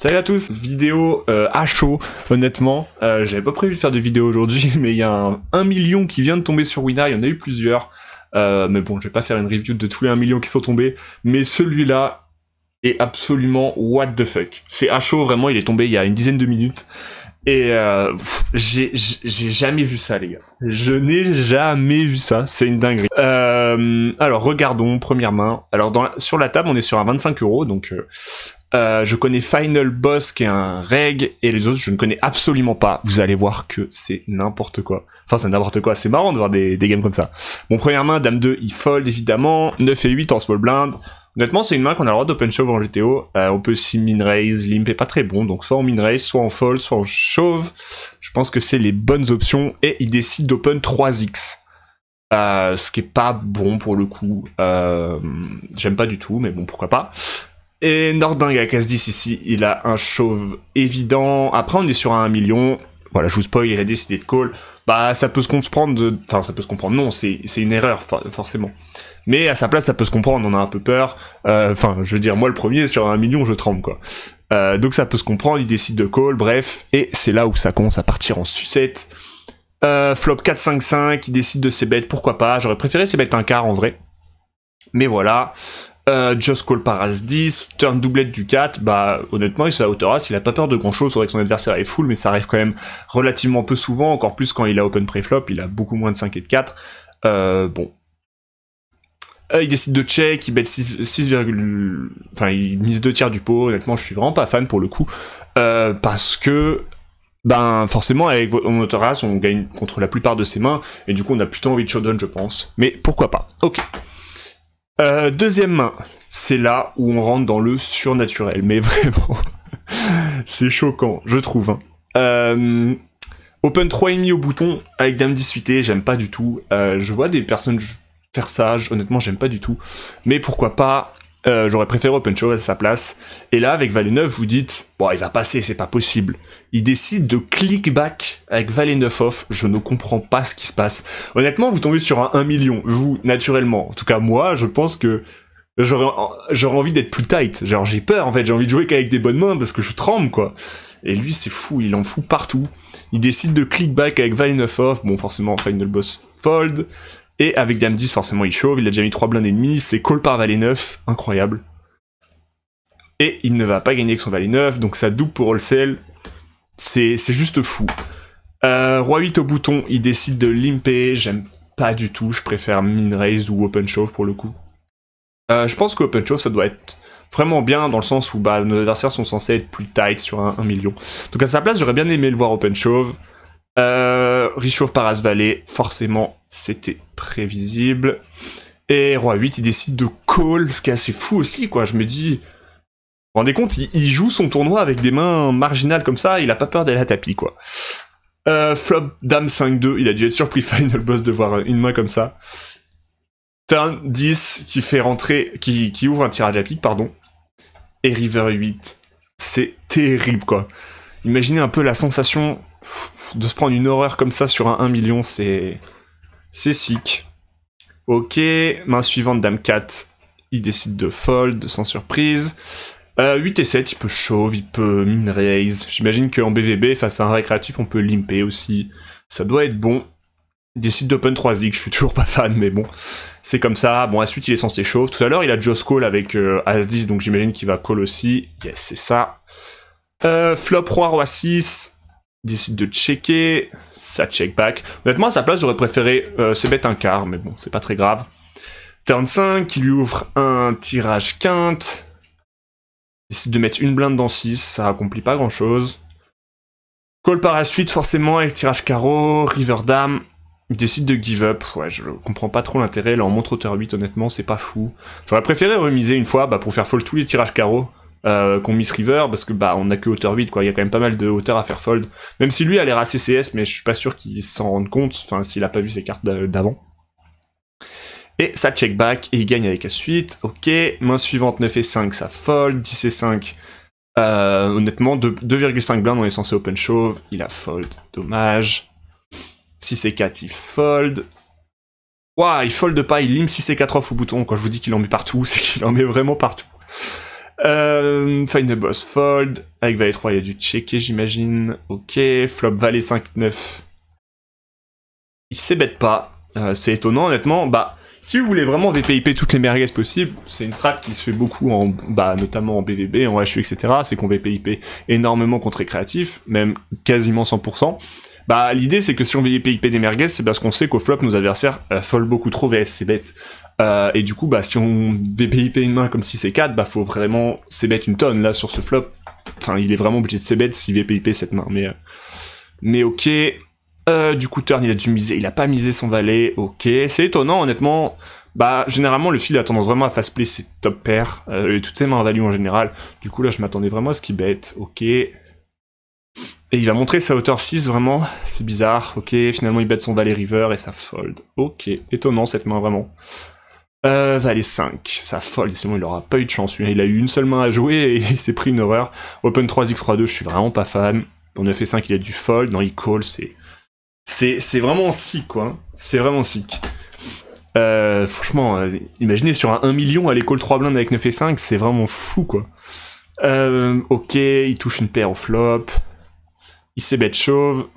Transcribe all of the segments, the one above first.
Salut à tous, vidéo euh, à chaud, honnêtement, euh, j'avais pas prévu de faire de vidéo aujourd'hui, mais il y a un, million qui vient de tomber sur Wina, il y en a eu plusieurs, euh, mais bon, je vais pas faire une review de tous les 1 million qui sont tombés, mais celui-là est absolument what the fuck. C'est à chaud, vraiment, il est tombé il y a une dizaine de minutes, et j'ai jamais vu ça, les gars. Je n'ai jamais vu ça, c'est une dinguerie. alors, regardons, première main. Alors, sur la table, on est sur un 25 euros, donc euh, je connais Final Boss qui est un reg et les autres je ne connais absolument pas. Vous allez voir que c'est n'importe quoi. Enfin c'est n'importe quoi, c'est marrant de voir des, des, games comme ça. Mon première main, Dame 2, il fold évidemment, 9 et 8 en small blind. Honnêtement c'est une main qu'on a le droit d'open shove en GTO. Euh, on peut aussi min raise, limp est pas très bon, donc soit en min raise, soit en fold, soit en shove. Je pense que c'est les bonnes options et il décide d'open 3x. Euh, ce qui est pas bon pour le coup. J'aime pas du tout, mais bon pourquoi pas. Et Nordingue à 10 ici, il a un chauve évident. Après, on est sur un million. Voilà, je vous spoil, il a décidé de call. Bah, ça peut se comprendre. Enfin, ça peut se comprendre. Non, c'est une erreur, forcément. Mais à sa place, ça peut se comprendre. On a un peu peur. Euh, enfin, je veux dire, moi, le premier, sur un million, je tremble, quoi. Euh, donc, ça peut se comprendre. Il décide de call, bref. Et c'est là où ça commence à partir en sucette. Euh, flop 4-5-5, il décide de ses bêtes, pourquoi pas. J'aurais préféré ses bêtes un quart en vrai. Mais voilà, euh, Just Call Paras 10, turn doublette du 4, bah honnêtement il ça la il a pas peur de grand chose, c'est que son adversaire est full, mais ça arrive quand même relativement peu souvent, encore plus quand il a open preflop, il a beaucoup moins de 5 et de 4. Euh, bon. Euh, il décide de check, il bet 6, enfin il mise 2 tiers du pot, honnêtement je suis vraiment pas fan pour le coup, parce que ben forcément avec mon autoras on gagne contre la plupart de ses mains, et du coup on a plutôt envie de showdown je pense, mais pourquoi pas, ok. Euh, deuxième main, c'est là où on rentre dans le surnaturel, mais vraiment, c'est choquant, je trouve. Hein. Euh, open 3,5 au bouton avec Dame 18, j'aime pas du tout. Euh, je vois des personnes faire ça, honnêtement, j'aime pas du tout. Mais pourquoi pas euh, j'aurais préféré Open Show à sa place. Et là, avec Valet 9, vous dites, bon, il va passer, c'est pas possible. Il décide de click back avec Valet 9 off. Je ne comprends pas ce qui se passe. Honnêtement, vous tombez sur un 1 million, vous, naturellement. En tout cas, moi, je pense que j'aurais envie d'être plus tight. Genre, j'ai peur, en fait. J'ai envie de jouer qu'avec des bonnes mains parce que je tremble, quoi. Et lui, c'est fou, il en fout partout. Il décide de click back avec Valet 9 off. Bon, forcément, final boss fold. Et avec Dame 10, forcément, il chauffe, il a déjà mis 3 blindes et demi, c'est call par valet 9, incroyable. Et il ne va pas gagner avec son valet 9, donc ça double pour All C'est juste fou. Euh, roi 8 au bouton, il décide de limper, j'aime pas du tout, je préfère min ou open shove pour le coup. Euh, je pense que open shove ça doit être vraiment bien dans le sens où bah, nos adversaires sont censés être plus tight sur 1 million. Donc à sa place, j'aurais bien aimé le voir open shove. Euh, Paras par forcément, c'était prévisible. Et Roi 8, il décide de call, ce qui est assez fou aussi, quoi. Je me dis, vous rendez compte, il, joue son tournoi avec des mains marginales comme ça, il a pas peur d'aller à tapis, quoi. Euh, flop, dame 5-2, il a dû être surpris final boss de voir une main comme ça. Turn 10 qui fait rentrer, qui, qui ouvre un tirage à pique, pardon. Et river 8, c'est terrible, quoi. Imaginez un peu la sensation de se prendre une horreur comme ça sur un 1 million, c'est. C'est sick. Ok, main suivante, Dame 4. Il décide de fold, sans surprise. 8 euh, et 7, il peut shove, il peut min-raise. J'imagine qu'en BVB, face à un récréatif, on peut limper aussi. Ça doit être bon. Il décide d'open 3 x je suis toujours pas fan, mais bon. C'est comme ça. Bon, ensuite, il est censé shove. Tout à l'heure, il a Joss Call avec euh, As-10, donc j'imagine qu'il va call aussi. Yes, c'est ça. Euh, flop Roi, Roi 6 décide de checker, ça check back. Honnêtement, à sa place, j'aurais préféré euh, se mettre un quart, mais bon, c'est pas très grave. Turn 5, qui lui ouvre un tirage quinte. Décide de mettre une blinde dans 6, ça accomplit pas grand chose. Call par la suite, forcément, avec tirage carreau, River dame Il décide de give up, ouais, je comprends pas trop l'intérêt, là, on montre au 8, honnêtement, c'est pas fou. J'aurais préféré remiser une fois, bah, pour faire fall tous les tirages carreaux euh, qu'on Miss River parce que bah on a que hauteur 8 quoi, il y a quand même pas mal de hauteur à faire fold. Même si lui a l'air assez CS mais je suis pas sûr qu'il s'en rende compte, enfin s'il a pas vu ses cartes d'avant. Et ça check back et il gagne avec la suite. Ok, main suivante 9 et 5 ça fold, 10 et 5 euh, honnêtement 2,5 blindes on est censé open shove, il a fold, dommage. 6 et 4 il fold, Waouh, il fold pas, il lime 6 et 4 off au bouton. Quand je vous dis qu'il en met partout, c'est qu'il en met vraiment partout. Euh, Find the Boss Fold. Avec Valet 3, il y a du checker, j'imagine. Ok. Flop Valet 5-9. Il s'ébête pas. Euh, c'est étonnant, honnêtement. Bah, si vous voulez vraiment VPIP toutes les merguez possibles, c'est une strat qui se fait beaucoup, en, bah, notamment en BVB, en HU, etc. C'est qu'on VPIP énormément contre les créatifs, même quasiment 100%. Bah, l'idée, c'est que si on VPIP des merguez, c'est parce qu'on sait qu'au flop, nos adversaires euh, follent beaucoup trop VS, c'est bête. Euh, et du coup, bah, si on VPIP une main comme 6 et 4, bah, faut vraiment s'ébête une tonne, là, sur ce flop. Enfin, il est vraiment obligé de s'ébête s'il VPIP cette main, mais, euh, mais ok. Euh, du coup, turn, il a dû miser, il a pas misé son valet, ok. C'est étonnant, honnêtement. Bah, généralement, le fil a tendance vraiment à fast play ses top pairs, et toutes ses mains en value en général. Du coup, là, je m'attendais vraiment à ce qu'il bête, ok. Et il va montrer sa hauteur 6, vraiment, c'est bizarre, ok, finalement il bête son valet river et ça fold, ok, étonnant cette main, vraiment. Euh, valet 5, ça folle, sinon il aura pas eu de chance. Il a eu une seule main à jouer et il s'est pris une horreur. Open 3x3-2, je suis vraiment pas fan. Pour 9 et 5, il a du fold. Non, il call, c'est... C'est vraiment sick, quoi. C'est vraiment sick. Euh, franchement, euh, imaginez sur un 1 million à l'école 3 blindes avec 9 et 5, c'est vraiment fou, quoi. Euh, ok, il touche une paire au flop. Il s'est bête chauve.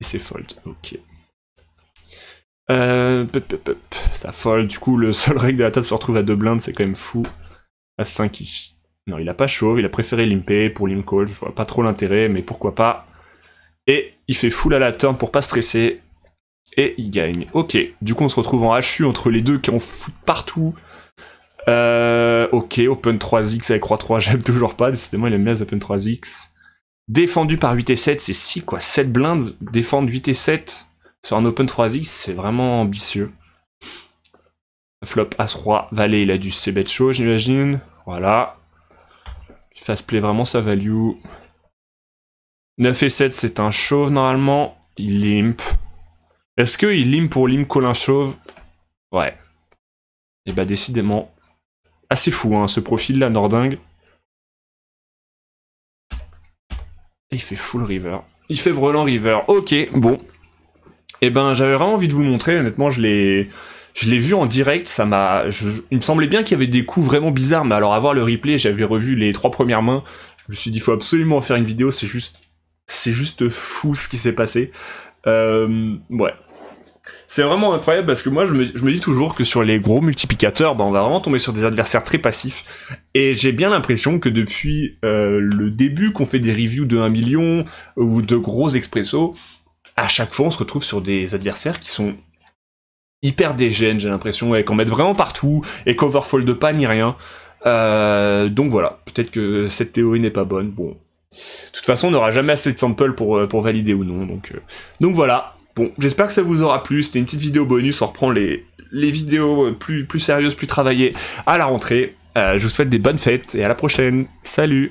Et c'est fold. Ok. Euh, ça folle, du coup le seul règle de la table se retrouve à deux blindes, c'est quand même fou. À 5 Non, il a pas chauve, il a préféré limper pour limp je vois pas trop l'intérêt, mais pourquoi pas. Et il fait full à la turn pour pas stresser. Et il gagne. Ok, du coup on se retrouve en HU entre les deux qui ont foutent partout. Euh, ok, Open 3X avec 3 3, j'aime toujours pas, décidément il aime bien les Open 3X. Défendu par 8 et 7, c'est si quoi, 7 blindes, défendre 8 et 7. Sur un Open 3x, c'est vraiment ambitieux. Flop As-Roi, Valet, il a du c chaud, j'imagine. Voilà. Il fasse play vraiment sa value. 9 et 7, c'est un chauve normalement. Il limp. Est-ce qu'il limp pour limp Colin Chauve Ouais. Et eh bah ben, décidément. Assez fou hein, ce profil là, Nordingue. Et il fait full river. Il fait brelan river. Ok, bon. Et eh ben, j'avais vraiment envie de vous montrer. Honnêtement, je l'ai, je l'ai vu en direct. Ça m'a, il me semblait bien qu'il y avait des coups vraiment bizarres, mais alors avoir le replay, j'avais revu les trois premières mains. Je me suis dit, faut absolument faire une vidéo. C'est juste, c'est juste fou ce qui s'est passé. Euh, ouais. C'est vraiment incroyable parce que moi je me, dis toujours que sur les gros multiplicateurs, ben, on va vraiment tomber sur des adversaires très passifs. Et j'ai bien l'impression que depuis euh, le début qu'on fait des reviews de 1 million ou de gros expresso, à chaque fois, on se retrouve sur des adversaires qui sont hyper dégènes, j'ai l'impression, et qu'on met vraiment partout, et qu'overfall de pas ni rien. Euh, donc voilà, peut-être que cette théorie n'est pas bonne. Bon, de toute façon, on n'aura jamais assez de samples pour, euh, pour valider ou non. Donc, euh. donc voilà. Bon, j'espère que ça vous aura plu. C'était une petite vidéo bonus. On reprend les, les vidéos plus, plus sérieuses, plus travaillées à la rentrée. je vous souhaite des bonnes fêtes et à la prochaine. Salut